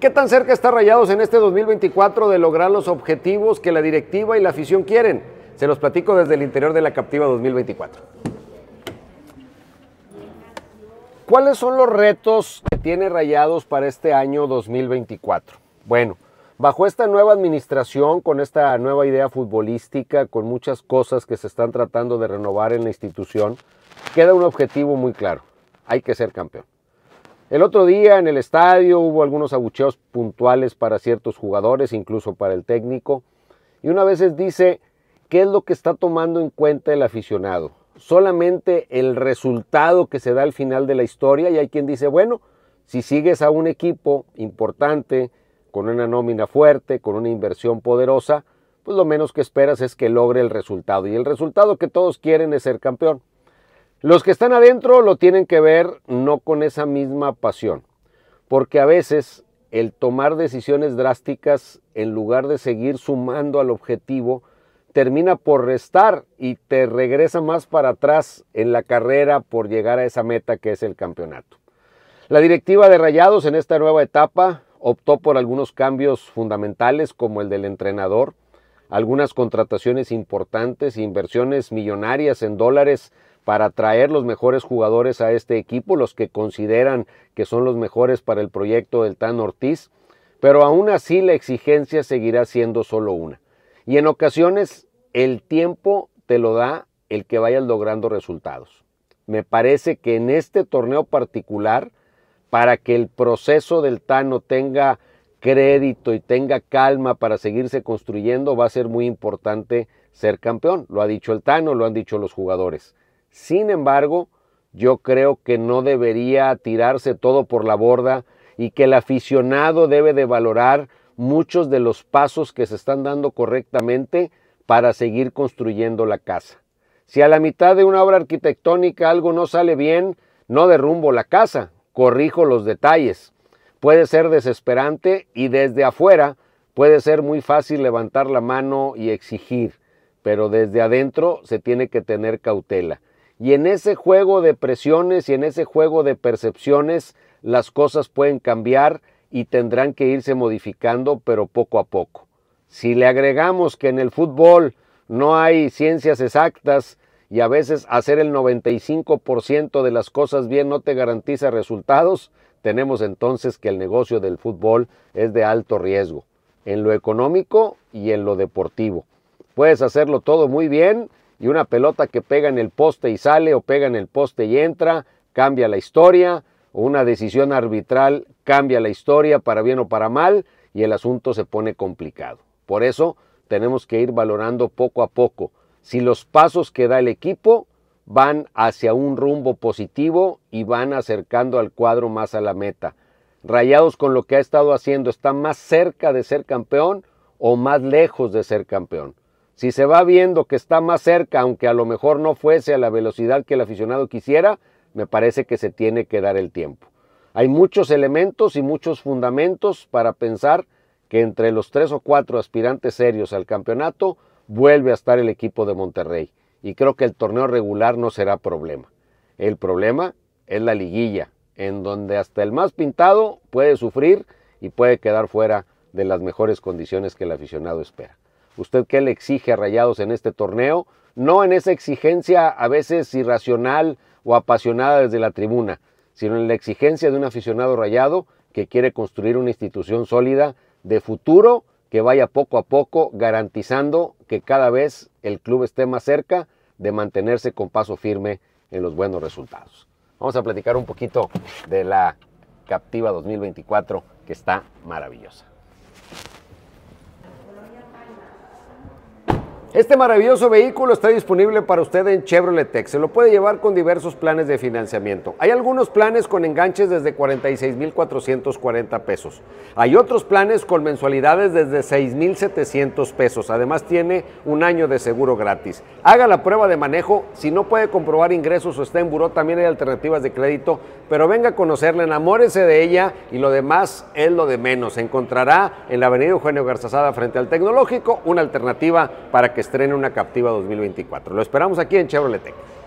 ¿Qué tan cerca está Rayados en este 2024 de lograr los objetivos que la directiva y la afición quieren? Se los platico desde el interior de la Captiva 2024. ¿Cuáles son los retos que tiene Rayados para este año 2024? Bueno, bajo esta nueva administración, con esta nueva idea futbolística, con muchas cosas que se están tratando de renovar en la institución, queda un objetivo muy claro. Hay que ser campeón. El otro día en el estadio hubo algunos abucheos puntuales para ciertos jugadores, incluso para el técnico. Y una vez dice, ¿qué es lo que está tomando en cuenta el aficionado? Solamente el resultado que se da al final de la historia y hay quien dice, bueno, si sigues a un equipo importante, con una nómina fuerte, con una inversión poderosa, pues lo menos que esperas es que logre el resultado. Y el resultado que todos quieren es ser campeón. Los que están adentro lo tienen que ver no con esa misma pasión, porque a veces el tomar decisiones drásticas en lugar de seguir sumando al objetivo termina por restar y te regresa más para atrás en la carrera por llegar a esa meta que es el campeonato. La directiva de Rayados en esta nueva etapa optó por algunos cambios fundamentales como el del entrenador, algunas contrataciones importantes, inversiones millonarias en dólares para traer los mejores jugadores a este equipo, los que consideran que son los mejores para el proyecto del Tan Ortiz, pero aún así la exigencia seguirá siendo solo una. Y en ocasiones el tiempo te lo da el que vayas logrando resultados. Me parece que en este torneo particular, para que el proceso del Tano tenga crédito y tenga calma para seguirse construyendo, va a ser muy importante ser campeón. Lo ha dicho el Tano, lo han dicho los jugadores. Sin embargo, yo creo que no debería tirarse todo por la borda y que el aficionado debe de valorar muchos de los pasos que se están dando correctamente para seguir construyendo la casa. Si a la mitad de una obra arquitectónica algo no sale bien, no derrumbo la casa, corrijo los detalles. Puede ser desesperante y desde afuera puede ser muy fácil levantar la mano y exigir, pero desde adentro se tiene que tener cautela. Y en ese juego de presiones y en ese juego de percepciones, las cosas pueden cambiar y tendrán que irse modificando, pero poco a poco. Si le agregamos que en el fútbol no hay ciencias exactas y a veces hacer el 95% de las cosas bien no te garantiza resultados, tenemos entonces que el negocio del fútbol es de alto riesgo, en lo económico y en lo deportivo. Puedes hacerlo todo muy bien y una pelota que pega en el poste y sale o pega en el poste y entra, cambia la historia, o una decisión arbitral cambia la historia para bien o para mal y el asunto se pone complicado. Por eso tenemos que ir valorando poco a poco si los pasos que da el equipo van hacia un rumbo positivo y van acercando al cuadro más a la meta. Rayados con lo que ha estado haciendo, ¿está más cerca de ser campeón o más lejos de ser campeón? Si se va viendo que está más cerca, aunque a lo mejor no fuese a la velocidad que el aficionado quisiera, me parece que se tiene que dar el tiempo. Hay muchos elementos y muchos fundamentos para pensar que entre los tres o cuatro aspirantes serios al campeonato vuelve a estar el equipo de Monterrey. Y creo que el torneo regular no será problema. El problema es la liguilla, en donde hasta el más pintado puede sufrir y puede quedar fuera de las mejores condiciones que el aficionado espera. ¿Usted qué le exige a Rayados en este torneo? No en esa exigencia a veces irracional o apasionada desde la tribuna, sino en la exigencia de un aficionado rayado que quiere construir una institución sólida de futuro que vaya poco a poco garantizando que cada vez el club esté más cerca de mantenerse con paso firme en los buenos resultados. Vamos a platicar un poquito de la Captiva 2024 que está maravillosa. Este maravilloso vehículo está disponible para usted en Chevrolet Tech. Se lo puede llevar con diversos planes de financiamiento. Hay algunos planes con enganches desde 46,440 pesos. Hay otros planes con mensualidades desde 6,700 pesos. Además, tiene un año de seguro gratis. Haga la prueba de manejo. Si no puede comprobar ingresos o está en buró, también hay alternativas de crédito. Pero venga a conocerla, enamórese de ella y lo demás es lo de menos. Encontrará en la avenida Eugenio Garzazada frente al Tecnológico una alternativa para que que estrene una Captiva 2024. Lo esperamos aquí en Chevrolet Tech.